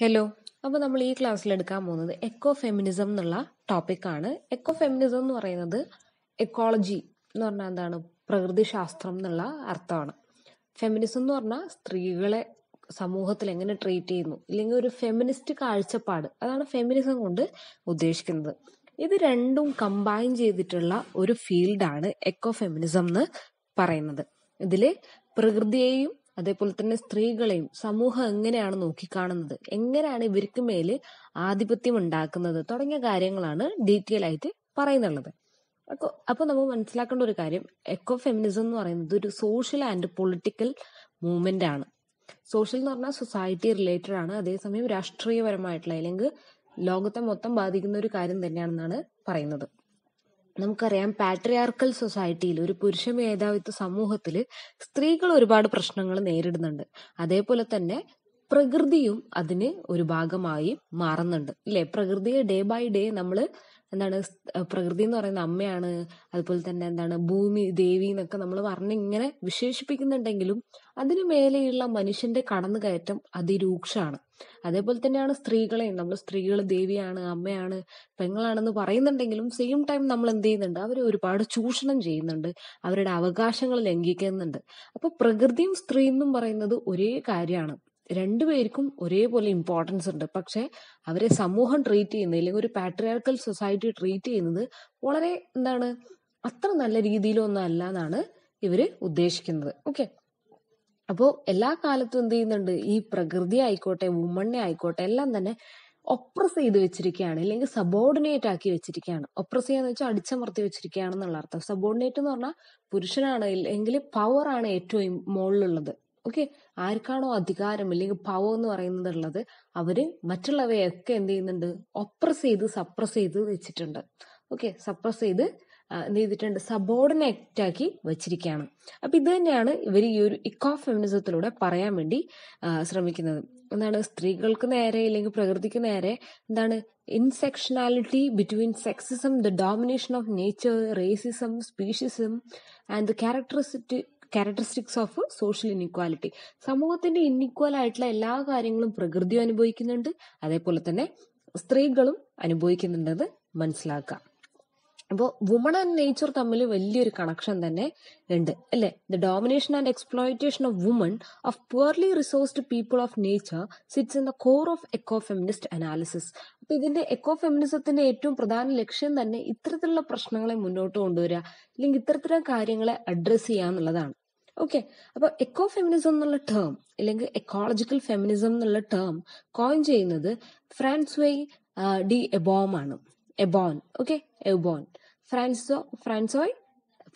Hello അപ്പോൾ നമ്മൾ ഈ ക്ലാസ്സിൽ എടുക്കാൻ പോകുന്നത് എക്കോ ഫെമിനിസം എന്നുള്ള ടോപ്പിക്കാണ് എക്കോ ഫെമിനിസം എന്ന് പറയുന്നത് എക്കോളജി എന്ന് പറഞ്ഞാൽ എന്താണ് പ്രകൃതി ശാസ്ത്രം എന്നുള്ള അർത്ഥമാണ് ഫെമിനിസം എന്ന് പറഞ്ഞാൽ സ്ത്രീകളെ സമൂഹത്തിൽ എങ്ങനെ ട്രീറ്റ് ചെയ്യുന്നു ഇല്ലെങ്കിൽ ഒരു ഫെമിനിസ്റ്റ് കാഴ്ചപ്പാട് അതാണ് ഫെമിനിസം കൊണ്ട് ഉദ്ദേശിക്കുന്നത് ഇത് രണ്ടും കമ്പൈൻ ചെയ്തിട്ടുള്ള ഒരു ഫീൽഡാണ് എക്കോ ഫെമിനിസം എന്ന് പറയുന്നത് ഇതിൽ പ്രകൃതിയെയും അതേപോലെ തന്നെ സ്ത്രീകളെയും സമൂഹം എങ്ങനെയാണ് നോക്കിക്കാണുന്നത് എങ്ങനെയാണ് ഇവർക്ക് മേല് ആധിപത്യം ഉണ്ടാക്കുന്നത് തുടങ്ങിയ കാര്യങ്ങളാണ് ഡീറ്റെയിൽ ആയിട്ട് പറയുന്നുള്ളത് അപ്പോൾ നമ്മൾ മനസ്സിലാക്കേണ്ട ഒരു കാര്യം എക്കോ ഫെമിനിസം എന്ന് പറയുന്നത് ഒരു സോഷ്യൽ ആൻഡ് പൊളിറ്റിക്കൽ മൂവ്മെന്റ് ആണ് സോഷ്യൽ എന്ന് പറഞ്ഞാൽ സൊസൈറ്റി റിലേറ്റഡ് ആണ് അതേസമയം രാഷ്ട്രീയപരമായിട്ടുള്ള അല്ലെങ്കിൽ ലോകത്തെ മൊത്തം ബാധിക്കുന്ന ഒരു കാര്യം തന്നെയാണെന്നാണ് പറയുന്നത് നമുക്കറിയാം പാട്രിയാർക്കൽ സൊസൈറ്റിയിൽ ഒരു പുരുഷ മേധാവിത്വ സമൂഹത്തിൽ സ്ത്രീകൾ ഒരുപാട് പ്രശ്നങ്ങൾ നേരിടുന്നുണ്ട് അതേപോലെ തന്നെ പ്രകൃതിയും അതിന് ഒരു ഭാഗമായി മാറുന്നുണ്ട് ഇല്ലേ പ്രകൃതിയെ ഡേ ബൈ ഡേ നമ്മൾ എന്താണ് പ്രകൃതി എന്ന് പറയുന്ന അമ്മയാണ് അതുപോലെ തന്നെ എന്താണ് ഭൂമി ദേവി എന്നൊക്കെ നമ്മൾ പറഞ്ഞ് ഇങ്ങനെ വിശേഷിപ്പിക്കുന്നുണ്ടെങ്കിലും അതിനു മേലെയുള്ള മനുഷ്യന്റെ കടന്നുകയറ്റം അതിരൂക്ഷമാണ് അതേപോലെ തന്നെയാണ് സ്ത്രീകളെയും നമ്മൾ സ്ത്രീകൾ ദേവിയാണ് അമ്മയാണ് പെങ്ങളാണെന്ന് പറയുന്നുണ്ടെങ്കിലും സെയിം ടൈം നമ്മൾ എന്ത് ചെയ്യുന്നുണ്ട് അവരെ ഒരുപാട് ചൂഷണം ചെയ്യുന്നുണ്ട് അവരുടെ അവകാശങ്ങൾ ലംഘിക്കുന്നുണ്ട് അപ്പൊ പ്രകൃതിയും സ്ത്രീ എന്നും പറയുന്നത് ഒരേ കാര്യമാണ് രണ്ടുപേർക്കും ഒരേപോലെ ഇമ്പോർട്ടൻസ് ഉണ്ട് പക്ഷെ അവരെ സമൂഹം ട്രീറ്റ് ചെയ്യുന്നത് അല്ലെങ്കിൽ ഒരു പാട്രിയാർക്കൽ സൊസൈറ്റി ട്രീറ്റ് ചെയ്യുന്നത് വളരെ എന്താണ് അത്ര നല്ല രീതിയിലൊന്നും അല്ല എന്നാണ് ഇവര് ഉദ്ദേശിക്കുന്നത് ഓക്കെ അപ്പോൾ എല്ലാ കാലത്തും എന്ത് ചെയ്യുന്നുണ്ട് ഈ പ്രകൃതി ആയിക്കോട്ടെ ഉമ്മണ്ണെ ആയിക്കോട്ടെ എല്ലാം തന്നെ ഒപ്രസ് ചെയ്ത് വെച്ചിരിക്കുകയാണ് അല്ലെങ്കിൽ സബോർഡിനേറ്റ് ആക്കി വെച്ചിരിക്കുകയാണ് ഒപ്രസ് ചെയ്യാന്ന് വെച്ചാൽ അടിച്ചമർത്തി വെച്ചിരിക്കുകയാണെന്നുള്ള അർത്ഥം സബോർഡിനേറ്റ് എന്ന് പറഞ്ഞാൽ പുരുഷനാണ് അല്ലെങ്കിൽ പവർ ആണ് ഏറ്റവും മുകളിലുള്ളത് ഓക്കെ ആർക്കാണോ അധികാരം അല്ലെങ്കിൽ പവർ എന്ന് പറയുന്നത് അവര് മറ്റുള്ളവയൊക്കെ എന്ത് ചെയ്യുന്നുണ്ട് ഒപ്രസ് ചെയ്ത് സപ്രസ് ചെയ്ത് വെച്ചിട്ടുണ്ട് ഓക്കെ സപ്രസ് ചെയ്ത് എന്ത് ചെയ്തിട്ടുണ്ട് സബോർഡിനേറ്റ് ആക്കി വെച്ചിരിക്കുകയാണ് അപ്പൊ ഇത് തന്നെയാണ് ഇവർ ഈ ഒരു ഇക്കോ ഫെമിനിസത്തിലൂടെ പറയാൻ വേണ്ടി ശ്രമിക്കുന്നത് എന്താണ് സ്ത്രീകൾക്ക് നേരെ ഇല്ലെങ്കിൽ പ്രകൃതിക്ക് നേരെ എന്താണ് intersectionality between sexism the domination of nature racism speciesism and the characteristic characteristics of social inequality സമൂഹത്തിന്റെ ഇന്നിക്വൽ ആയിട്ടുള്ള എല്ലാ കാര്യങ്ങളും പ്രകൃതി അനുഭവിക്കുന്നുണ്ട് അതേപോലെ തന്നെ സ്ത്രീകളും അനുഭവിക്കുന്നുണ്ടെന്ന് മനസ്സിലാക്കാം അപ്പോൾ വുമൺ ആൻഡ് നേച്ചർ തമ്മിൽ വലിയൊരു കണക്ഷൻ തന്നെ ഉണ്ട് അല്ലേ the domination and exploitation of woman of poorly resourced people of nature sits in the core of eco feminist analysis അപ്പൊ ഇതിന്റെ എക്കോ ഫെമിനിസത്തിന്റെ ഏറ്റവും പ്രധാന ലക്ഷ്യം തന്നെ ഇത്തരത്തിലുള്ള പ്രശ്നങ്ങളെ മുന്നോട്ട് കൊണ്ടുവരിക അല്ലെങ്കിൽ ഇത്തരത്തിലുള്ള കാര്യങ്ങളെ അഡ്രസ്സ് ചെയ്യുക എന്നുള്ളതാണ് ഓക്കെ അപ്പൊ എക്കോ ഫെമിനിസം എന്നുള്ള ടേം അല്ലെങ്കിൽ എക്കോളജിക്കൽ ഫെമിനിസം എന്നുള്ള ടേം കോയിൻ ചെയ്യുന്നത് ഫ്രാൻസ്വേ ഡി എബോം ആണ് എബോൺ ഓക്കെ എബോൺ ഫ്രാൻസോ ഫ്രാൻസോയ്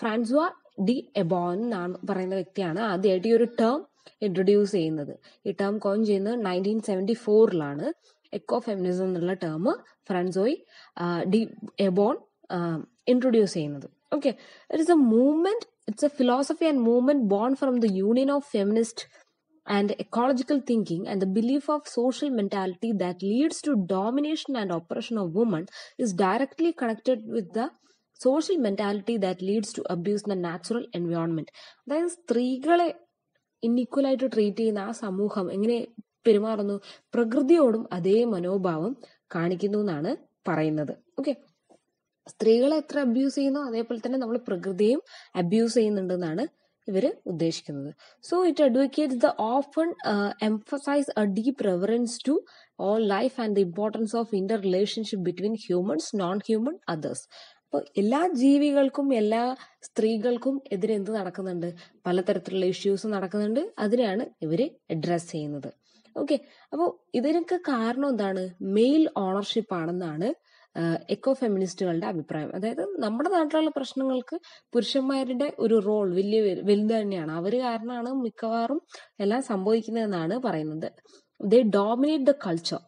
ഫ്രാൻസോ ഡി എബോൺ എന്നാണ് പറയുന്ന വ്യക്തിയാണ് ആദ്യമായിട്ട് ഈ ഒരു ടേം ഇൻട്രൊഡ്യൂസ് ചെയ്യുന്നത് ഈ ടേം കോയിൻ ചെയ്യുന്നത് നയൻറ്റീൻ സെവൻറ്റി ഫോറിലാണ് എക്കോ ഫെമിനിസം എന്നുള്ള term Francoise d'Eaubonne introduce ചെയ്യുന്നത് okay it is a movement it's a philosophy and movement born from the union of feminist and ecological thinking and the belief of social mentality that leads to domination and oppression of women is directly connected with the social mentality that leads to abuse the natural environment അതായത് സ്ത്രീകളെ ഇന്നിക്വലായിട്ട് treat ചെയ്യുന്ന ആ സമൂഹം എങ്ങനെ പെരുമാറുന്നു പ്രകൃതിയോടും അതേ മനോഭാവം കാണിക്കുന്നു എന്നാണ് പറയുന്നത് ഓക്കെ സ്ത്രീകളെ എത്ര അബ്യൂസ് ചെയ്യുന്നോ അതേപോലെ തന്നെ നമ്മൾ പ്രകൃതിയും അബ്യൂസ് ചെയ്യുന്നുണ്ടെന്നാണ് ഇവർ ഉദ്ദേശിക്കുന്നത് so it advocates the often emphasize a deep reverence to all life and the importance of interrelationship between humans non human others അപ്പോൾ എല്ലാ ജീവികൾക്കും എല്ലാ സ്ത്രീകൾക്കും എതിരെ എന്ത് നടക്കുന്നുണ്ട് പലതരത്തിലുള്ള ഇഷ്യൂസ് നടക്കുന്നുണ്ട് അതിനെയാണ് ഇവർ അഡ്രസ് ചെയ്യുന്നത് ഓക്കെ അപ്പോൾ ഇതിനൊക്കെ കാരണം എന്താണ് മെയിൽ ഓണർഷിപ്പ് ആണെന്നാണ് എക്കോ ഫെമിനിസ്റ്റുകളുടെ അഭിപ്രായം അതായത് നമ്മുടെ നാട്ടിലുള്ള പ്രശ്നങ്ങൾക്ക് പുരുഷന്മാരുടെ ഒരു റോൾ വലിയ വലുത് തന്നെയാണ് അവർ കാരണമാണ് മിക്കവാറും എല്ലാം സംഭവിക്കുന്നതെന്നാണ് പറയുന്നത് ദ ഡോമിനേറ്റ് ദ കൾച്ചർ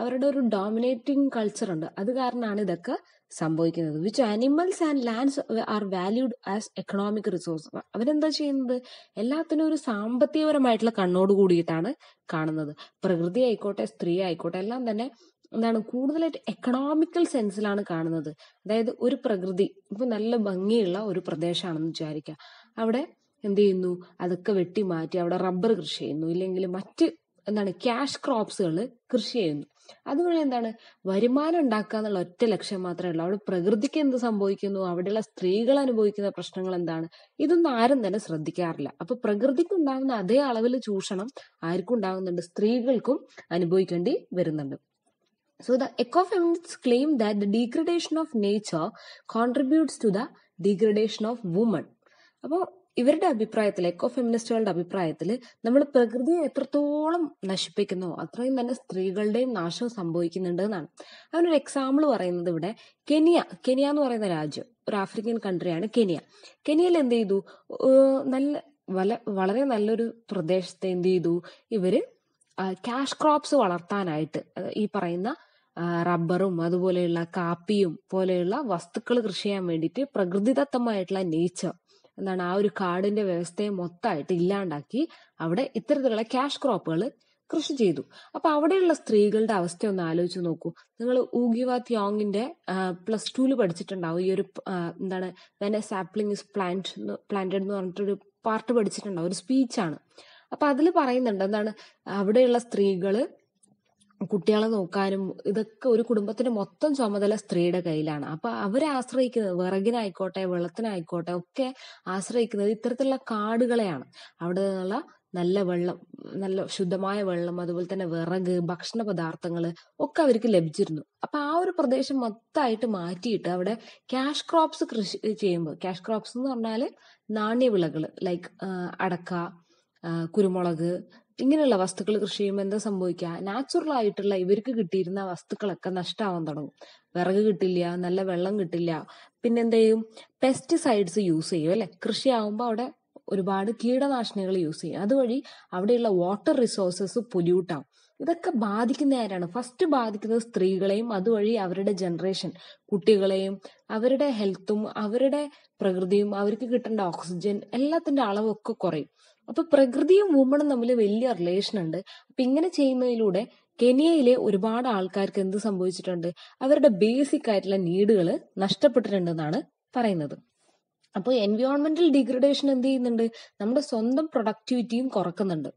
അവരുടെ ഒരു ഡോമിനേറ്റിംഗ് കൾച്ചർ ഉണ്ട് അത് കാരണമാണ് ഇതൊക്കെ സംഭവിക്കുന്നത് which animals and lands are valued as economic resource അവരെന്താ ചെയ്യുന്നത് എല്ലാത്തിനും ഒരു സാമ്പത്തികപരമായിട്ടുള്ള കണ്ണോട് കൂടിയിട്ടാണ് കാണുന്നത് പ്രകൃതി ആയിക്കോട്ടെ സ്ത്രീ ആയിക്കോട്ടെ എല്ലാം തന്നെ എന്താണ് കൂടുതലായിട്ട് എക്കണോമിക്കൽ സെൻസിലാണ് കാണുന്നത് അതായത് ഒരു പ്രകൃതി ഇപ്പൊ നല്ല ഭംഗിയുള്ള ഒരു പ്രദേശമാണെന്ന് വിചാരിക്കുക അവിടെ എന്ത് ചെയ്യുന്നു അതൊക്കെ വെട്ടി മാറ്റി അവിടെ റബ്ബർ കൃഷി ചെയ്യുന്നു ഇല്ലെങ്കിൽ മറ്റ് എന്താണ് ക്യാഷ് ക്രോപ്സുകൾ കൃഷി ചെയ്യുന്നു അതുവഴി എന്താണ് വരുമാനം ഉണ്ടാക്കുക എന്നുള്ള ഒറ്റ ലക്ഷ്യം മാത്രമേ ഉള്ളൂ അവിടെ പ്രകൃതിക്ക് എന്ത് സംഭവിക്കുന്നു അവിടെയുള്ള സ്ത്രീകൾ അനുഭവിക്കുന്ന പ്രശ്നങ്ങൾ എന്താണ് ഇതൊന്നും ആരും തന്നെ ശ്രദ്ധിക്കാറില്ല അപ്പൊ പ്രകൃതിക്ക് ഉണ്ടാകുന്ന അതേ അളവിൽ ചൂഷണം ആർക്കും ഉണ്ടാകുന്നുണ്ട് സ്ത്രീകൾക്കും അനുഭവിക്കേണ്ടി വരുന്നുണ്ട് So the ecofeminists claim that the degradation of nature contributes to the degradation of women. അപ്പോൾ ഇവരുടെ അഭിപ്രായത്തിൽ എക്കോ ഫെമിനിസ്റ്റുകളുടെ അഭിപ്രായത്തിൽ നമ്മൾ പ്രകൃതിയെ എത്രത്തോളം നശിപ്പിക്കുന്നു അത്രയും തന്നെ സ്ത്രീകളുടെയും നാശം സംഭവിക്കുന്നുണ്ട് എന്നാണ് അതിനൊരു എക്സാമ്പിൾ പറയുന്നത് ഇവിടെ കെനിയ കെനിയ എന്ന് പറയുന്ന രാജ്യം ഒരു ആഫ്രിക്കൻ കൺട്രിയാണ് കെനിയ കെനിയയിൽ എന്ത് ചെയ്തു നല്ല വല വളരെ നല്ലൊരു പ്രദേശത്തെ എന്ത് ചെയ്തു ഇവര് ക്യാഷ് ക്രോപ്സ് വളർത്താനായിട്ട് ഈ പറയുന്ന റബ്ബറും അതുപോലെയുള്ള കാപ്പിയും പോലെയുള്ള വസ്തുക്കൾ കൃഷി ചെയ്യാൻ വേണ്ടിയിട്ട് പ്രകൃതിദത്തമായിട്ടുള്ള നേച്ചർ എന്താണ് ആ ഒരു കാടിന്റെ വ്യവസ്ഥയെ മൊത്തമായിട്ട് ഇല്ലാണ്ടാക്കി അവിടെ ഇത്തരത്തിലുള്ള ക്യാഷ് ക്രോപ്പുകൾ കൃഷി ചെയ്തു അപ്പൊ അവിടെയുള്ള സ്ത്രീകളുടെ അവസ്ഥ ഒന്ന് ആലോചിച്ച് നോക്കൂ നിങ്ങൾ ഊഗിവാ ത്യോങ്ങിന്റെ പ്ലസ് ടുവിൽ പഠിച്ചിട്ടുണ്ടാവും ഈ ഒരു എന്താണ് when a sapling is plant planted എന്ന് പറഞ്ഞിട്ടൊരു പാർട്ട് പഠിച്ചിട്ടുണ്ടാവും ഒരു സ്പീച്ചാണ് അപ്പൊ അതിൽ പറയുന്നുണ്ട് എന്താണ് അവിടെയുള്ള സ്ത്രീകള് കുട്ടികളെ നോക്കാനും ഇതൊക്കെ ഒരു കുടുംബത്തിന്റെ മൊത്തം ചുമതല സ്ത്രീയുടെ കയ്യിലാണ് അപ്പൊ അവരെ ആശ്രയിക്കുന്നത് വിറകിനായിക്കോട്ടെ വെള്ളത്തിനായിക്കോട്ടെ ഒക്കെ ആശ്രയിക്കുന്നത് ഇത്തരത്തിലുള്ള കാടുകളെയാണ് അവിടെ നിന്നുള്ള നല്ല വെള്ളം നല്ല ശുദ്ധമായ വെള്ളം അതുപോലെ തന്നെ വിറക് ഭക്ഷണ പദാർത്ഥങ്ങൾ ഒക്കെ അവർക്ക് ലഭിച്ചിരുന്നു അപ്പൊ ആ ഒരു പ്രദേശം മൊത്തമായിട്ട് മാറ്റിയിട്ട് അവിടെ ക്യാഷ് ക്രോപ്സ് കൃഷി ചെയ്യുമ്പോൾ ക്യാഷ് ക്രോപ്സ് എന്ന് പറഞ്ഞാൽ നാണ്യവിളകൾ ലൈക്ക് അടക്ക കുരുമുളക് ഇങ്ങനെയുള്ള വസ്തുക്കൾ കൃഷി ചെയ്യുമ്പോൾ എന്താ സംഭവിക്കുക നാച്ചുറൽ ആയിട്ടുള്ള ഇവർക്ക് കിട്ടിയിരുന്ന വസ്തുക്കളൊക്കെ നഷ്ടമാവാൻ തുടങ്ങും വിറക് കിട്ടില്ല നല്ല വെള്ളം കിട്ടില്ല എന്ത് ചെയ്യും പെസ്റ്റിസൈഡ്സ് യൂസ് ചെയ്യും അല്ലെ കൃഷിയാവുമ്പോൾ അവിടെ ഒരുപാട് കീടനാശിനികൾ യൂസ് ചെയ്യും അതുവഴി അവിടെയുള്ള വാട്ടർ റിസോഴ്സസ് പൊല്യൂട്ട് ആവും ഇതൊക്കെ ബാധിക്കുന്ന ആരാണ് ഫസ്റ്റ് ബാധിക്കുന്നത് സ്ത്രീകളെയും അതുവഴി അവരുടെ ജനറേഷൻ കുട്ടികളെയും അവരുടെ ഹെൽത്തും അവരുടെ പ്രകൃതിയും അവർക്ക് കിട്ടേണ്ട ഓക്സിജൻ എല്ലാത്തിന്റെ അളവൊക്കെ കുറയും അപ്പൊ പ്രകൃതിയും വുമണും തമ്മിൽ വലിയ റിലേഷൻ ഉണ്ട് അപ്പൊ ഇങ്ങനെ ചെയ്യുന്നതിലൂടെ കെനിയയിലെ ഒരുപാട് ആൾക്കാർക്ക് എന്ത് സംഭവിച്ചിട്ടുണ്ട് അവരുടെ ബേസിക് ആയിട്ടുള്ള നീഡുകൾ നഷ്ടപ്പെട്ടിട്ടുണ്ടെന്നാണ് പറയുന്നത് അപ്പോൾ എൻവയോൺമെന്റൽ ഡിഗ്രഡേഷൻ എന്ത് ചെയ്യുന്നുണ്ട് നമ്മുടെ സ്വന്തം പ്രൊഡക്ടിവിറ്റിയും കുറക്കുന്നുണ്ട്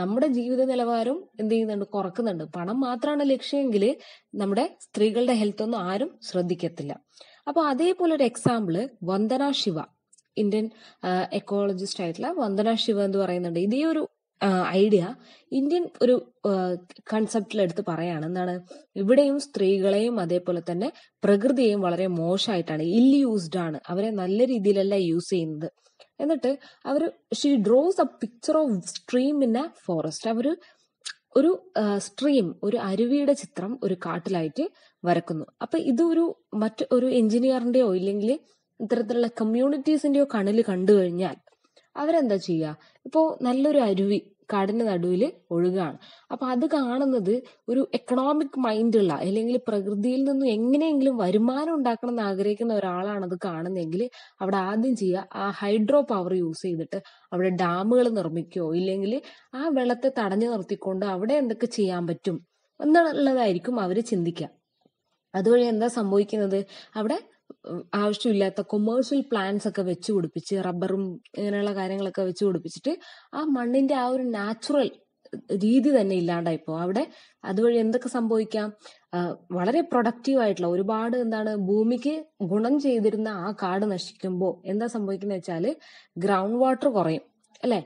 നമ്മുടെ ജീവിത നിലവാരം എന്ത് ചെയ്യുന്നുണ്ട് കുറക്കുന്നുണ്ട് പണം മാത്രമാണ് ലക്ഷ്യമെങ്കിൽ നമ്മുടെ സ്ത്രീകളുടെ ഹെൽത്ത് ഒന്നും ആരും ശ്രദ്ധിക്കത്തില്ല അപ്പൊ അതേപോലെ ഒരു example Vandana Shiva Indian ecologist ആയിട്ടുള്ള വന്ദന ശിവ എന്ന് പറയുന്നുണ്ട് ഇതേ ഒരു ഐഡിയ ഇന്ത്യൻ ഒരു കൺസെപ്റ്റിലെടുത്ത് പറയാണ് എന്താണ് ഇവിടെയും സ്ത്രീകളെയും അതേപോലെ തന്നെ പ്രകൃതിയെയും വളരെ മോശമായിട്ടാണ് ഇല്ല യൂസ്ഡ് ആണ് അവരെ നല്ല രീതിയിലല്ല യൂസ് ചെയ്യുന്നത് എന്നിട്ട് അവർ she draws a picture of stream in a forest അവർ ഒരു സ്ട്രീം ഒരു അരുവിയുടെ ചിത്രം ഒരു കാട്ടിലായിട്ട് വരക്കുന്നു അപ്പൊ ഇതൊരു മറ്റൊരു എഞ്ചിനീയറിന്റെയോ ഇല്ലെങ്കിൽ ഇത്തരത്തിലുള്ള കമ്മ്യൂണിറ്റീസിന്റെയോ കണ്ണിൽ കണ്ടു കഴിഞ്ഞാൽ അവരെന്താ ചെയ്യുക ഇപ്പോൾ നല്ലൊരു അരുവി കാടിന്റെ നടുവിൽ ഒഴുകാണ് അപ്പൊ അത് കാണുന്നത് ഒരു എക്കണോമിക് മൈൻഡുള്ള അല്ലെങ്കിൽ പ്രകൃതിയിൽ നിന്നും എങ്ങനെയെങ്കിലും വരുമാനം ഉണ്ടാക്കണം എന്ന് ആഗ്രഹിക്കുന്ന ഒരാളാണ് അത് കാണുന്നെങ്കിൽ അവിടെ ആദ്യം ചെയ്യുക ആ ഹൈഡ്രോ പവർ യൂസ് ചെയ്തിട്ട് അവിടെ ഡാമുകൾ നിർമ്മിക്കുകയോ ഇല്ലെങ്കിൽ ആ വെള്ളത്തെ തടഞ്ഞു നിർത്തിക്കൊണ്ട് അവിടെ എന്തൊക്കെ ചെയ്യാൻ പറ്റും എന്നുള്ളതായിരിക്കും അവർ ചിന്തിക്കുക അതുവഴി എന്താ സംഭവിക്കുന്നത് അവിടെ ആവശ്യമില്ലാത്ത കൊമേഴ്ഷ്യൽ പ്ലാന്റ്സ് ഒക്കെ വെച്ച് പിടിപ്പിച്ച് റബ്ബറും ഇങ്ങനെയുള്ള കാര്യങ്ങളൊക്കെ വെച്ച് പിടിപ്പിച്ചിട്ട് ആ മണ്ണിന്റെ ആ ഒരു നാച്ചുറൽ രീതി തന്നെ ഇല്ലാണ്ടായി പോകും അവിടെ അതുവഴി എന്തൊക്കെ സംഭവിക്കാം വളരെ പ്രൊഡക്റ്റീവ് ആയിട്ടുള്ള ഒരുപാട് എന്താണ് ഭൂമിക്ക് ഗുണം ചെയ്തിരുന്ന ആ കാട് നശിക്കുമ്പോൾ എന്താ സംഭവിക്കുന്നത് വെച്ചാൽ ഗ്രൗണ്ട് വാട്ടർ കുറയും അല്ലെ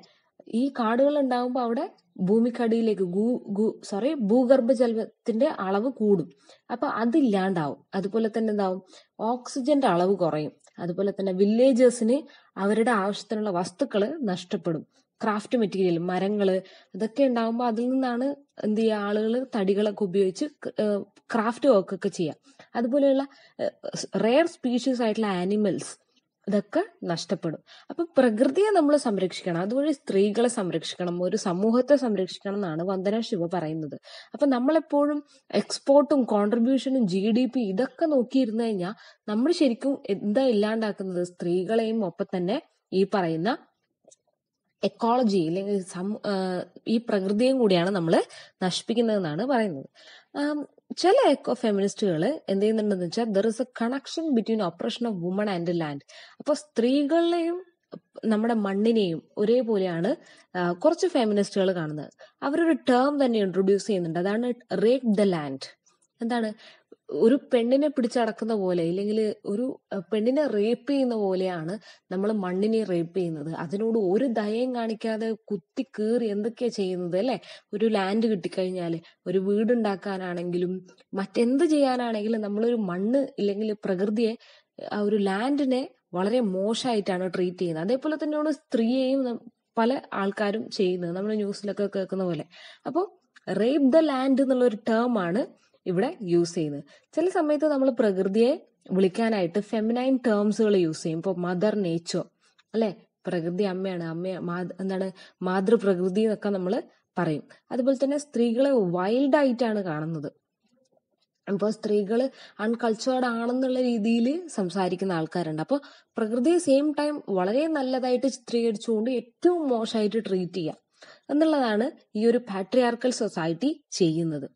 ഈ കാടുകൾ ഉണ്ടാകുമ്പോൾ അവിടെ ഭൂമിക്കടിയിലേക്ക് ഗൂ ഗൂ സോറി ഭൂഗർഭജലത്തിന്റെ അളവ് കൂടും അപ്പൊ അതില്ലാണ്ടാവും അതുപോലെ തന്നെ എന്താവും ഓക്സിജന്റെ അളവ് കുറയും അതുപോലെ തന്നെ വില്ലേജേഴ്സിന് അവരുടെ ആവശ്യത്തിനുള്ള വസ്തുക്കൾ നഷ്ടപ്പെടും ക്രാഫ്റ്റ് മെറ്റീരിയൽ മരങ്ങള് അതൊക്കെ ഉണ്ടാകുമ്പോൾ അതിൽ നിന്നാണ് എന്ത് ചെയ്യുക ആളുകൾ തടികളൊക്കെ ഉപയോഗിച്ച് ക്രാഫ്റ്റ് വർക്കൊക്കെ ചെയ്യുക അതുപോലെയുള്ള റെയർ സ്പീഷീസ് ആയിട്ടുള്ള ആനിമൽസ് അതൊക്കെ നഷ്ടപ്പെടും അപ്പൊ പ്രകൃതിയെ നമ്മൾ സംരക്ഷിക്കണം അതുവഴി സ്ത്രീകളെ സംരക്ഷിക്കണം ഒരു സമൂഹത്തെ സംരക്ഷിക്കണം എന്നാണ് വന്ദന ശിവ പറയുന്നത് അപ്പൊ നമ്മളെപ്പോഴും എക്സ്പോർട്ടും കോൺട്രിബ്യൂഷനും ജി ഡി പി ഇതൊക്കെ നോക്കിയിരുന്നു കഴിഞ്ഞാൽ നമ്മൾ ശരിക്കും എന്താ ഇല്ലാണ്ടാക്കുന്നത് സ്ത്രീകളെയും ഒപ്പം തന്നെ ഈ പറയുന്ന എക്കോളജി അല്ലെങ്കിൽ ഈ പ്രകൃതിയും കൂടിയാണ് നമ്മൾ നശിപ്പിക്കുന്നതെന്നാണ് പറയുന്നത് ചില എക്കോ ഫെമിനിസ്റ്റുകൾ എന്ത് ചെയ്യുന്നുണ്ടെന്ന് വെച്ചാൽ there is a connection between operation of woman and land അപ്പോൾ സ്ത്രീകളെയും നമ്മുടെ മണ്ണിനെയും ഒരേപോലെയാണ് കുറച്ച് ഫെമിനിസ്റ്റുകൾ കാണുന്നത് അവരൊരു ടേം തന്നെ ഇൻട്രൊഡ്യൂസ് ചെയ്യുന്നുണ്ട് അതാണ് റേക്ക് ദ ലാൻഡ് എന്താണ് ഒരു പെണ്ണിനെ പിടിച്ചടക്കുന്ന പോലെ ഇല്ലെങ്കിൽ ഒരു പെണ്ണിനെ റേപ്പ് ചെയ്യുന്ന പോലെയാണ് നമ്മൾ മണ്ണിനെ റേപ്പ് ചെയ്യുന്നത് അതിനോട് ഒരു ദയയും കാണിക്കാതെ കുത്തി കീറി എന്തൊക്കെയാ ചെയ്യുന്നത് അല്ലെ ഒരു ലാൻഡ് കിട്ടിക്കഴിഞ്ഞാൽ ഒരു വീടുണ്ടാക്കാനാണെങ്കിലും മറ്റെന്ത് ചെയ്യാനാണെങ്കിലും നമ്മളൊരു മണ്ണ് ഇല്ലെങ്കിൽ പ്രകൃതിയെ ആ ഒരു ലാൻഡിനെ വളരെ മോശമായിട്ടാണ് ട്രീറ്റ് ചെയ്യുന്നത് അതേപോലെ തന്നെയാണ് സ്ത്രീയെയും പല ആൾക്കാരും ചെയ്യുന്നത് നമ്മൾ ന്യൂസിലൊക്കെ കേൾക്കുന്ന പോലെ അപ്പോൾ റേപ്പ് ദ ലാൻഡ് എന്നുള്ള ഒരു ടേം ആണ് ഇവിടെ യൂസ് ചെയ്യുന്നത് ചില സമയത്ത് നമ്മൾ പ്രകൃതിയെ വിളിക്കാനായിട്ട് ഫെമിനൈൻ ടേംസുകൾ യൂസ് ചെയ്യും ഇപ്പോൾ മദർ നേച്ചർ അല്ലെ പ്രകൃതി അമ്മയാണ് അമ്മ എന്താണ് മാതൃപ്രകൃതി എന്നൊക്കെ നമ്മൾ പറയും അതുപോലെ തന്നെ സ്ത്രീകളെ വൈൽഡ് ആയിട്ടാണ് കാണുന്നത് ഇപ്പോൾ സ്ത്രീകൾ അൺകൾച്ചേർഡ് ആണെന്നുള്ള രീതിയിൽ സംസാരിക്കുന്ന ആൾക്കാരുണ്ട് അപ്പോൾ പ്രകൃതിയെ സെയിം ടൈം വളരെ നല്ലതായിട്ട് ചിത്രീകരിച്ചുകൊണ്ട് ഏറ്റവും മോശമായിട്ട് ട്രീറ്റ് ചെയ്യുക എന്നുള്ളതാണ് ഈ ഒരു പാട്രിയാർക്കൽ സൊസൈറ്റി ചെയ്യുന്നത്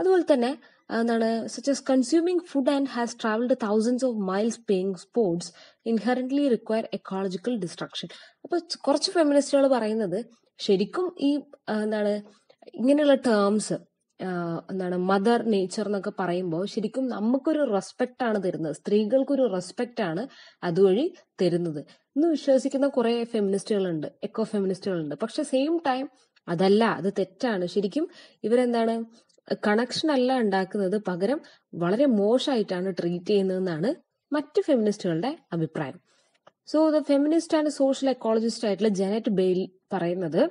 അതുപോലെ തന്നെ എന്താണ് such as consuming food and has travelled thousands of miles paying sports inherently require ecological destruction അപ്പോൾ കുറച്ച് ഫെമിനിസ്റ്റുകൾ പറയുന്നത് ശരിക്കും ഈ എന്താണ് ഇങ്ങനെയുള്ള ടേംസ് എന്താണ് മദർ നേച്ചർ എന്നൊക്കെ പറയുമ്പോൾ ശരിക്കും നമുക്കൊരു റെസ്പെക്റ്റ് ആണ് തരുന്നത് സ്ത്രീകൾക്കൊരു റെസ്പെക്റ്റ് ആണ് അതുവഴി തരുന്നത് എന്ന് വിശ്വസിക്കുന്ന കുറെ ഫെമിനിസ്റ്റുകളുണ്ട് എക്കോ ഫെമിനിസ്റ്റുകളുണ്ട് പക്ഷെ സെയിം ടൈം അതല്ല അത് തെറ്റാണ് ശരിക്കും ഇവരെന്താണ് കണക്ഷൻ അല്ല ഉണ്ടാക്കുന്നത് പകരം വളരെ മോശമായിട്ടാണ് ട്രീറ്റ് ചെയ്യുന്നതെന്നാണ് മറ്റ് ഫെമിനിസ്റ്റുകളുടെ അഭിപ്രായം so the feminist and social ecologist ആയിട്ടുള്ള ജനറ്റ് ബെയിൽ പറയുന്നത്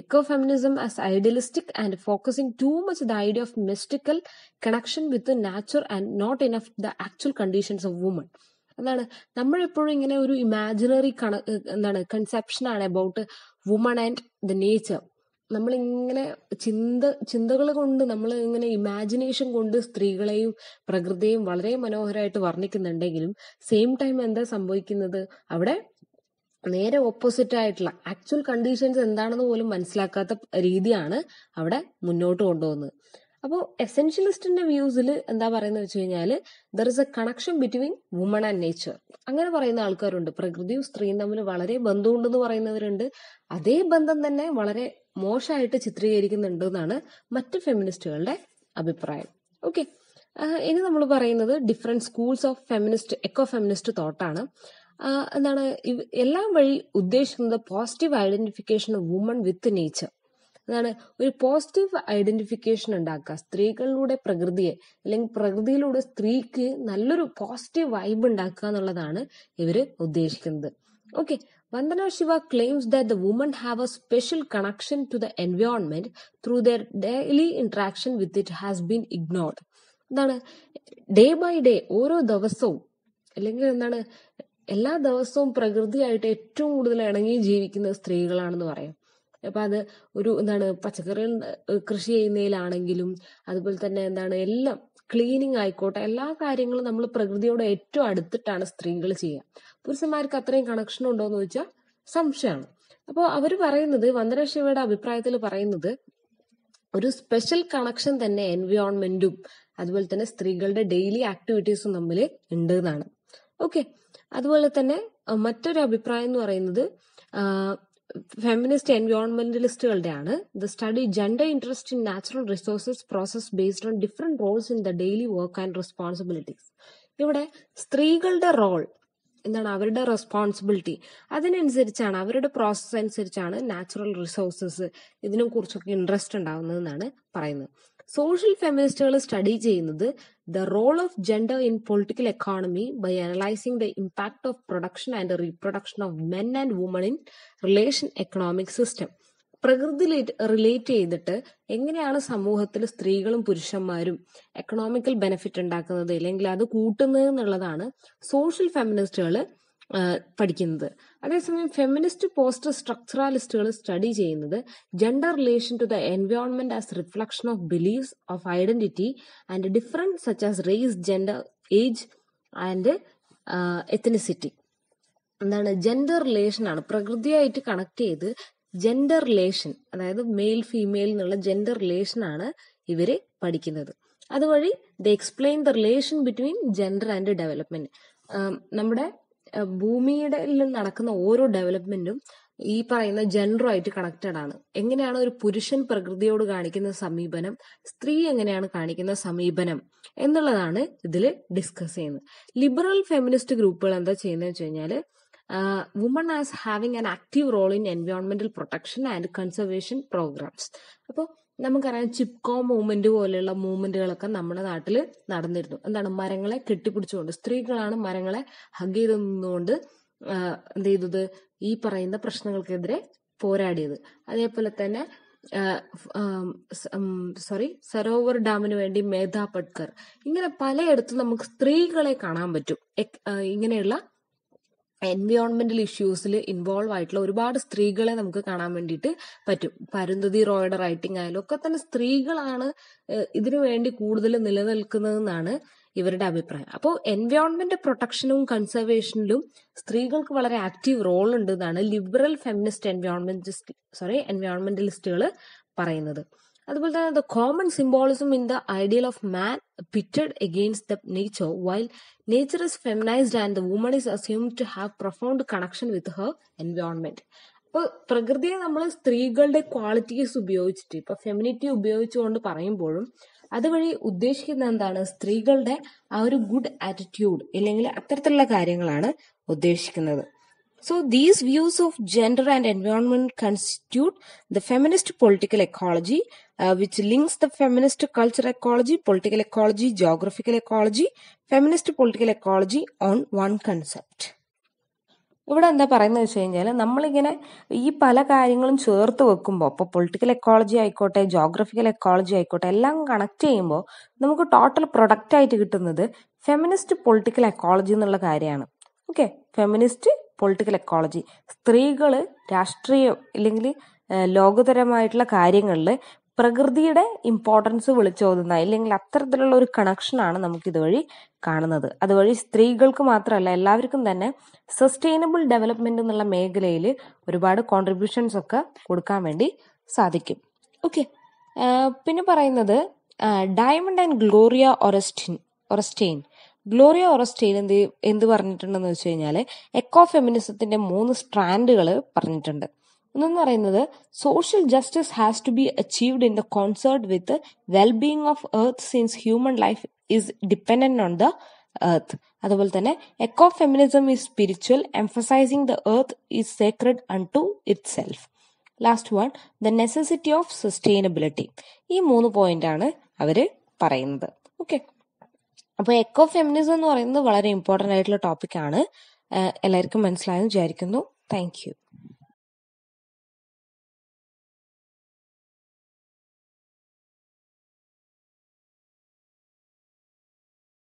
eco feminism as idealistic and focusing too much the idea of mystical connection with nature and not enough the actual conditions of woman എന്താണ് നമ്മളെപ്പോഴും ഇങ്ങനെ ഒരു imaginary കണ എന്താണ് conception ആണ് about woman and the nature നമ്മളിങ്ങനെ ചിന്ത ചിന്തകൾ കൊണ്ട് നമ്മൾ ഇങ്ങനെ ഇമാജിനേഷൻ കൊണ്ട് സ്ത്രീകളെയും പ്രകൃതിയെയും വളരെ മനോഹരമായിട്ട് വർണ്ണിക്കുന്നുണ്ടെങ്കിലും സെയിം ടൈം എന്താ സംഭവിക്കുന്നത് അവിടെ നേരെ ഓപ്പോസിറ്റ് ആയിട്ടുള്ള ആക്ച്വൽ കണ്ടീഷൻസ് എന്താണെന്ന് പോലും മനസ്സിലാക്കാത്ത രീതിയാണ് അവിടെ മുന്നോട്ട് കൊണ്ടുപോകുന്നത് അപ്പോൾ എസെൻഷ്യലിസ്റ്റിന്റെ വ്യൂസിൽ എന്താ പറയുന്നത് വെച്ച് കഴിഞ്ഞാൽ there is a connection between woman and nature അങ്ങനെ പറയുന്ന ആൾക്കാരുണ്ട് പ്രകൃതിയും സ്ത്രീയും തമ്മിൽ വളരെ ബന്ധമുണ്ടെന്ന് പറയുന്നവരുണ്ട് അതേ ബന്ധം തന്നെ വളരെ മോശമായിട്ട് ചിത്രീകരിക്കുന്നുണ്ട് എന്നാണ് മറ്റ് ഫെമിനിസ്റ്റുകളുടെ അഭിപ്രായം ഓക്കെ ഇനി നമ്മൾ പറയുന്നത് different schools of feminist eco feminist തോട്ടാണ് എന്താണ് എല്ലാം വഴി ഉദ്ദേശിക്കുന്നത് positive identification of woman with nature അതാണ് ഒരു പോസിറ്റീവ് ഐഡന്റിഫിക്കേഷൻ ഉണ്ടാക്കുക സ്ത്രീകളിലൂടെ പ്രകൃതിയെ അല്ലെങ്കിൽ പ്രകൃതിയിലൂടെ സ്ത്രീക്ക് നല്ലൊരു പോസിറ്റീവ് വൈബ് ഉണ്ടാക്കുക എന്നുള്ളതാണ് ഇവര് ഉദ്ദേശിക്കുന്നത് okay Vandana Shiva claims that the woman have a special connection to the environment through their daily interaction with it has been ignored എന്താണ് ഡേ ബൈ ഡേ ഓരോ ദിവസവും അല്ലെങ്കിൽ എന്താണ് എല്ലാ ദിവസവും പ്രകൃതിയായിട്ട് ഏറ്റവും കൂടുതൽ ഇണങ്ങി ജീവിക്കുന്ന സ്ത്രീകളാണെന്ന് പറയാം അപ്പൊ അത് ഒരു എന്താണ് പച്ചക്കറി കൃഷി ചെയ്യുന്നതിലാണെങ്കിലും അതുപോലെ തന്നെ എന്താണ് എല്ലാം ക്ലീനിങ് ആയിക്കോട്ടെ എല്ലാ കാര്യങ്ങളും നമ്മൾ പ്രകൃതിയോട് ഏറ്റവും അടുത്തിട്ടാണ് സ്ത്രീകൾ ചെയ്യുക പുരുഷന്മാർക്ക് അത്രയും കണക്ഷൻ ഉണ്ടോന്ന് ചോദിച്ചാൽ സംശയമാണ് അപ്പോൾ അവർ പറയുന്നത് വന്ദനശിവയുടെ അഭിപ്രായത്തിൽ പറയുന്നത് ഒരു സ്പെഷ്യൽ കണക്ഷൻ തന്നെ എൻവയോൺമെന്റും അതുപോലെ തന്നെ സ്ത്രീകളുടെ ഡെയിലി ആക്ടിവിറ്റീസും തമ്മിൽ ഉണ്ട് എന്നാണ് ഓക്കെ അതുപോലെ തന്നെ മറ്റൊരു അഭിപ്രായം എന്ന് പറയുന്നത് ഫെമിനിസ്റ്റ് എൻവയോൺമെന്റലിസ്റ്റുകളുടെ ആണ് the study gender interest in natural resources process based on different roles in the daily work and responsibilities ഇവിടെ സ്ത്രീകളുടെ റോൾ എന്താണ് അവരുടെ റെസ്പോൺസിബിലിറ്റി അതിനനുസരിച്ചാണ് അവരുടെ പ്രോസസ്സ് അനുസരിച്ചാണ് നാച്ചുറൽ റിസോഴ്സസ് ഇതിനെ കുറിച്ചൊക്കെ ഇൻട്രസ്റ്റ് ഉണ്ടാവുന്നതെന്നാണ് പറയുന്നത് സോഷ്യൽ ഫെമിനിസ്റ്റുകൾ സ്റ്റഡി ചെയ്യുന്നത് the role of gender in political economy by analysing the impact of production and reproduction of men and women in relation economic system പ്രകൃതി റിലേറ്റ് ചെയ്തിട്ട് എങ്ങനെയാണ് സമൂഹത്തിൽ സ്ത്രീകളും പുരുഷന്മാരും എക്കണോമിക്കൽ ബെനിഫിറ്റ് ഉണ്ടാക്കുന്നത് അല്ലെങ്കിൽ അത് കൂട്ടുന്നത് എന്നുള്ളതാണ് സോഷ്യൽ ഫെമിനിസ്റ്റുകൾ പഠിക്കുന്നത് അതേസമയം ഫെമിനിസ്റ്റ് പോസ്റ്റർ സ്ട്രക്ചറാലിസ്റ്റുകൾ സ്റ്റഡി ചെയ്യുന്നത് gender relation to the environment as reflection of beliefs of identity and different such as race gender age and ethnicity എന്താണ് ജെൻഡർ റിലേഷൻ ആണ് പ്രകൃതിയായിട്ട് കണക്ട് ചെയ്ത് ജെൻഡർ റിലേഷൻ അതായത് മെയിൽ ഫീമെയിൽ എന്നുള്ള ജെൻഡർ റിലേഷൻ ആണ് ഇവര് പഠിക്കുന്നത് അതുവഴി the explain the relation between gender and development നമ്മുടെ ഭൂമിയുടെ നടക്കുന്ന ഓരോ ഡെവലപ്മെന്റും ഈ പറയുന്ന ജെൻഡറുമായിട്ട് കണക്റ്റഡ് ആണ് എങ്ങനെയാണ് ഒരു പുരുഷൻ പ്രകൃതിയോട് കാണിക്കുന്ന സമീപനം സ്ത്രീ എങ്ങനെയാണ് കാണിക്കുന്ന സമീപനം എന്നുള്ളതാണ് ഇതിൽ ഡിസ്കസ് ചെയ്യുന്നത് ലിബറൽ ഫെമിനിസ്റ്റ് ഗ്രൂപ്പുകൾ എന്താ ചെയ്യുന്നത് വെച്ച് കഴിഞ്ഞാൽ woman as having an active role in എൻവയോൺമെന്റൽ പ്രൊട്ടക്ഷൻ ആൻഡ് കൺസർവേഷൻ പ്രോഗ്രാംസ് അപ്പോൾ നമുക്കറിയാം ചിപ്കോ മൂവ്മെന്റ് പോലെയുള്ള മൂവ്മെന്റുകളൊക്കെ നമ്മുടെ നാട്ടിൽ നടന്നിരുന്നു എന്താണ് മരങ്ങളെ കെട്ടിപ്പിടിച്ചുകൊണ്ട് സ്ത്രീകളാണ് മരങ്ങളെ ഹഗ് ചെയ്ത് നിന്നുകൊണ്ട് എന്ത് ചെയ്തത് ഈ പറയുന്ന പ്രശ്നങ്ങൾക്കെതിരെ പോരാടിയത് അതേപോലെ തന്നെ സോറി സരോവർ ഡാമിന് വേണ്ടി മേധാ പട്കർ ഇങ്ങനെ പലയിടത്തും നമുക്ക് സ്ത്രീകളെ കാണാൻ പറ്റും ഇങ്ങനെയുള്ള എൻവിയോൺമെന്റൽ ഇഷ്യൂസിൽ ഇൻവോൾവ് ആയിട്ടുള്ള ഒരുപാട് സ്ത്രീകളെ നമുക്ക് കാണാൻ വേണ്ടിയിട്ട് പറ്റും പരുന്തതി റോയുടെ റൈറ്റിംഗ് ആയാലും ഒക്കെ തന്നെ സ്ത്രീകളാണ് ഇതിനു വേണ്ടി കൂടുതൽ നിലനിൽക്കുന്നതെന്നാണ് ഇവരുടെ അഭിപ്രായം അപ്പോൾ എൻവയോൺമെന്റ് പ്രൊട്ടക്ഷനും കൺസർവേഷനിലും സ്ത്രീകൾക്ക് വളരെ ആക്റ്റീവ് റോൾ ഉണ്ട് എന്നാണ് ലിബറൽ ഫെമിനിസ്റ്റ് എൻവയോൺമെന്റ് സോറി എൻവയോൺമെന്റലിസ്റ്റുകൾ പറയുന്നത് അതുപോലെ തന്നെ the common symbolism in the ideal of man pitted against the nature while nature is feminised and the woman is assume to have profound connection with her environment അപ്പോൾ പ്രകൃതിയെ നമ്മൾ സ്ത്രീകളുടെ qualities ഉപയോഗിച്ചിട്ട് ഇപ്പൊ ഫെമിനിറ്റി ഉപയോഗിച്ചുകൊണ്ട് പറയുമ്പോഴും അതുവഴി ഉദ്ദേശിക്കുന്ന എന്താണ് സ്ത്രീകളുടെ ആ ഒരു ഗുഡ് ആറ്റിറ്റ്യൂഡ് അല്ലെങ്കിൽ അത്തരത്തിലുള്ള കാര്യങ്ങളാണ് ഉദ്ദേശിക്കുന്നത് so these views of gender and environment constitute the feminist political ecology uh, which links the feminist culture ecology, political ecology, geographical ecology, feminist political ecology on one concept. ഇവിടെ എന്താ പറയുന്നത് വെച്ച് കഴിഞ്ഞാൽ നമ്മളിങ്ങനെ ഈ പല കാര്യങ്ങളും ചേർത്ത് വെക്കുമ്പോൾ ഇപ്പോൾ പൊളിറ്റിക്കൽ എക്കോളജി ആയിക്കോട്ടെ ജോഗ്രഫിക്കൽ എക്കോളജി ആയിക്കോട്ടെ എല്ലാം കണക്ട് ചെയ്യുമ്പോൾ നമുക്ക് ടോട്ടൽ പ്രൊഡക്റ്റ് ആയിട്ട് കിട്ടുന്നത് ഫെമിനിസ്റ്റ് പൊളിറ്റിക്കൽ എക്കോളജി എന്നുള്ള കാര്യമാണ് ഓക്കെ ഫെമിനിസ്റ്റ് പൊളിറ്റിക്കൽ എക്കോളജി സ്ത്രീകൾ രാഷ്ട്രീയം ഇല്ലെങ്കിൽ ലോകതരമായിട്ടുള്ള കാര്യങ്ങളിൽ പ്രകൃതിയുടെ ഇമ്പോർട്ടൻസ് വിളിച്ചോതുന്ന അല്ലെങ്കിൽ അത്തരത്തിലുള്ള ഒരു കണക്ഷനാണ് നമുക്ക് ഇതുവഴി കാണുന്നത് അതുവഴി സ്ത്രീകൾക്ക് മാത്രമല്ല എല്ലാവർക്കും തന്നെ സസ്റ്റൈനബിൾ ഡെവലപ്മെന്റ് എന്നുള്ള മേഖലയിൽ ഒരുപാട് കോൺട്രിബ്യൂഷൻസ് ഒക്കെ കൊടുക്കാൻ വേണ്ടി സാധിക്കും ഓക്കെ പിന്നെ പറയുന്നത് Diamond and Gloria Orenstein Orenstein Gloria Orenstein എന്ത് എന്ത് പറഞ്ഞിട്ടുണ്ടെന്ന് വെച്ച് കഴിഞ്ഞാൽ എക്കോ ഫെമിനിസത്തിന്റെ മൂന്ന് സ്ട്രാൻഡുകൾ പറഞ്ഞിട്ടുണ്ട് ഒന്നെന്ന് പറയുന്നത് social justice has to be achieved in the concert with wellbeing of earth since human life is dependent on the earth അതുപോലെ തന്നെ eco feminism is spiritual emphasising the earth is sacred unto itself last one the necessity of sustainability ഈ മൂന്ന് point ആണ് അവർ പറയുന്നത് okay അപ്പോൾ echo feminism എന്ന് പറയുന്നത് വളരെ ഇമ്പോർട്ടൻ്റ് ആയിട്ടുള്ള ആണ് എല്ലാവർക്കും മനസ്സിലായെന്ന് വിചാരിക്കുന്നു താങ്ക്